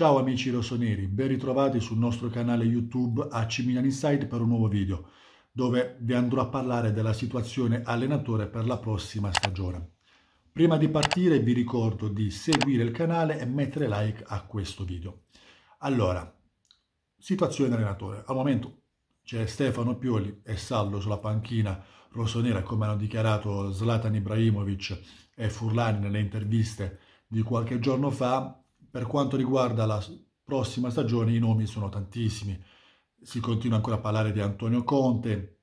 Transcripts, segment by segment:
Ciao amici rossoneri, ben ritrovati sul nostro canale YouTube AC Milan Insight per un nuovo video dove vi andrò a parlare della situazione allenatore per la prossima stagione. Prima di partire vi ricordo di seguire il canale e mettere like a questo video. Allora, situazione allenatore. Al momento c'è Stefano Pioli e Saldo sulla panchina rossonera come hanno dichiarato Zlatan Ibrahimovic e Furlan nelle interviste di qualche giorno fa per quanto riguarda la prossima stagione i nomi sono tantissimi, si continua ancora a parlare di Antonio Conte,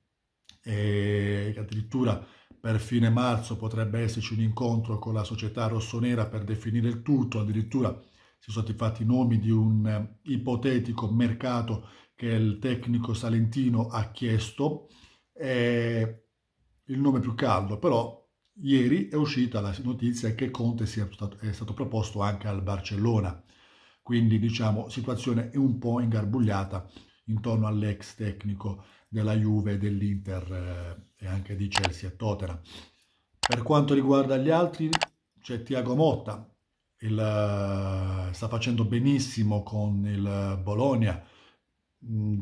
e addirittura per fine marzo potrebbe esserci un incontro con la società rossonera per definire il tutto, addirittura si sono stati fatti i nomi di un eh, ipotetico mercato che il tecnico salentino ha chiesto, è il nome più caldo, però Ieri è uscita la notizia che Conte stato, è stato proposto anche al Barcellona, quindi diciamo situazione è un po' ingarbugliata intorno all'ex tecnico della Juve, dell'Inter eh, e anche di Chelsea e Totera. Per quanto riguarda gli altri c'è Tiago Motta, il, eh, sta facendo benissimo con il Bologna, mm,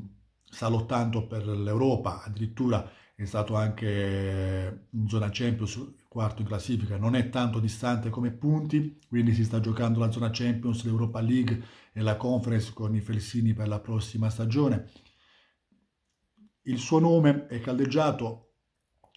sta lottando per l'Europa, addirittura è stato anche zona Champions, quarto in classifica, non è tanto distante come punti, quindi si sta giocando la zona Champions, l'Europa League e la Conference con i Felsini per la prossima stagione. Il suo nome è caldeggiato,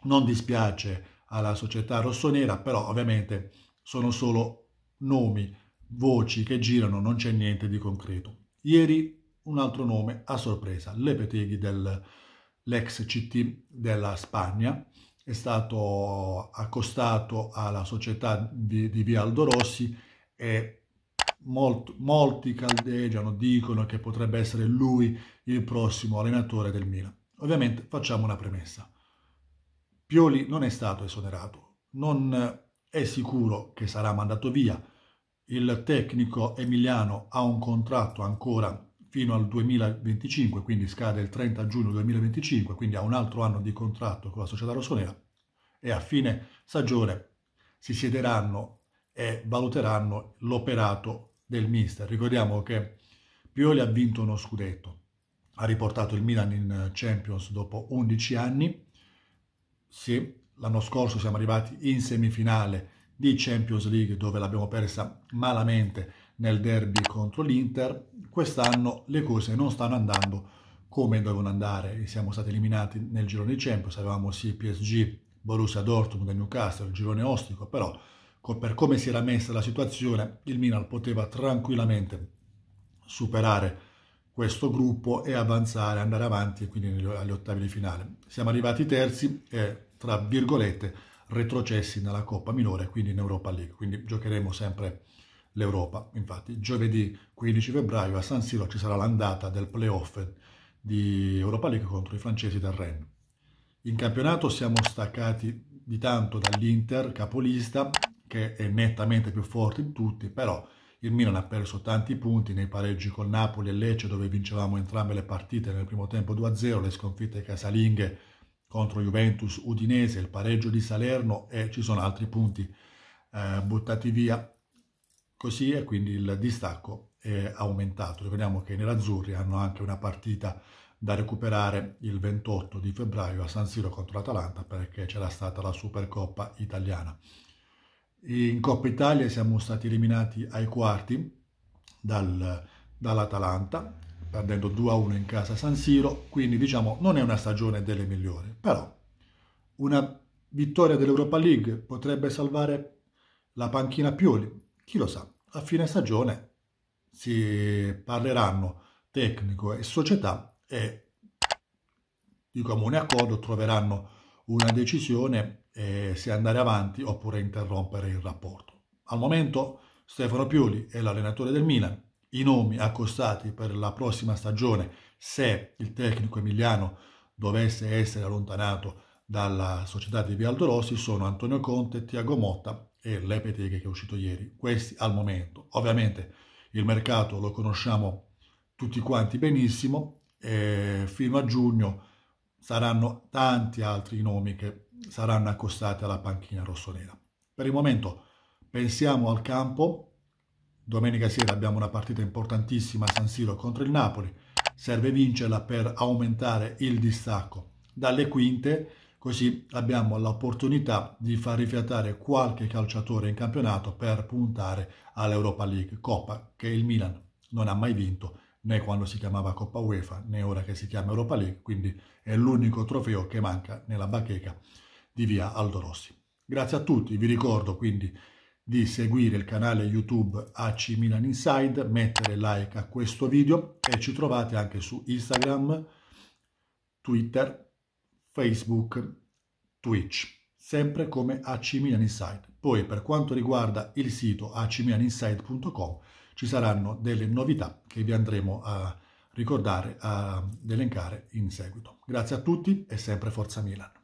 non dispiace alla società rossonera, però ovviamente sono solo nomi, voci che girano, non c'è niente di concreto. Ieri un altro nome a sorpresa, Lepeteghi dell'ex CT della Spagna, è stato accostato alla società di, di Via Aldo Rossi e molt, molti caldeggiano, dicono che potrebbe essere lui il prossimo allenatore del Milan. Ovviamente facciamo una premessa. Pioli non è stato esonerato, non è sicuro che sarà mandato via. Il tecnico Emiliano ha un contratto ancora fino al 2025, quindi scade il 30 giugno 2025, quindi ha un altro anno di contratto con la società rossonera e a fine stagione si siederanno e valuteranno l'operato del mister. Ricordiamo che Pioli ha vinto uno scudetto, ha riportato il Milan in Champions dopo 11 anni. Sì, l'anno scorso siamo arrivati in semifinale di Champions League dove l'abbiamo persa malamente nel derby contro l'Inter. Quest'anno le cose non stanno andando come dovevano andare. Siamo stati eliminati nel girone di Champions, avevamo sì PSG Borussia Dortmund e Newcastle, il girone ostico, però per come si era messa la situazione il Milan poteva tranquillamente superare questo gruppo e avanzare, andare avanti e quindi agli ottavi di finale. Siamo arrivati terzi e tra virgolette retrocessi nella Coppa Minore, quindi in Europa League, quindi giocheremo sempre l'Europa. Infatti giovedì 15 febbraio a San Siro ci sarà l'andata del playoff di Europa League contro i francesi del Rennes. In campionato siamo staccati di tanto dall'Inter, capolista, che è nettamente più forte di tutti, però il Milan ha perso tanti punti nei pareggi con Napoli e Lecce, dove vincevamo entrambe le partite nel primo tempo 2-0, le sconfitte casalinghe contro Juventus Udinese, il pareggio di Salerno e ci sono altri punti eh, buttati via così e quindi il distacco è aumentato. Ricordiamo che i nerazzurri hanno anche una partita da recuperare il 28 di febbraio a San Siro contro l'Atalanta perché c'era stata la Supercoppa italiana. In Coppa Italia siamo stati eliminati ai quarti dal, dall'Atalanta, perdendo 2-1 in casa San Siro, quindi diciamo non è una stagione delle migliori, però una vittoria dell'Europa League potrebbe salvare la panchina Pioli, chi lo sa, a fine stagione si parleranno tecnico e società e di comune accordo troveranno una decisione eh, se andare avanti oppure interrompere il rapporto. Al momento Stefano Pioli è l'allenatore del Milan. I nomi accostati per la prossima stagione, se il tecnico emiliano dovesse essere allontanato dalla società di Vialdo Rossi, sono Antonio Conte, Tiago Motta e Lepeteghe che è uscito ieri. Questi al momento. Ovviamente il mercato lo conosciamo tutti quanti benissimo, eh, fino a giugno saranno tanti altri nomi che saranno accostati alla panchina rossonera. Per il momento pensiamo al campo, domenica sera abbiamo una partita importantissima a San Siro contro il Napoli, serve vincerla per aumentare il distacco dalle quinte, così abbiamo l'opportunità di far rifiatare qualche calciatore in campionato per puntare all'Europa League, Coppa che il Milan non ha mai vinto né quando si chiamava Coppa UEFA, né ora che si chiama Europa League, quindi è l'unico trofeo che manca nella bacheca di via Aldo Rossi. Grazie a tutti, vi ricordo quindi di seguire il canale YouTube AC Milan Inside, mettere like a questo video e ci trovate anche su Instagram, Twitter, Facebook, Twitch, sempre come AC Milan Inside. Poi per quanto riguarda il sito acmilaninside.com ci saranno delle novità che vi andremo a ricordare, ad elencare in seguito. Grazie a tutti e sempre Forza Milan.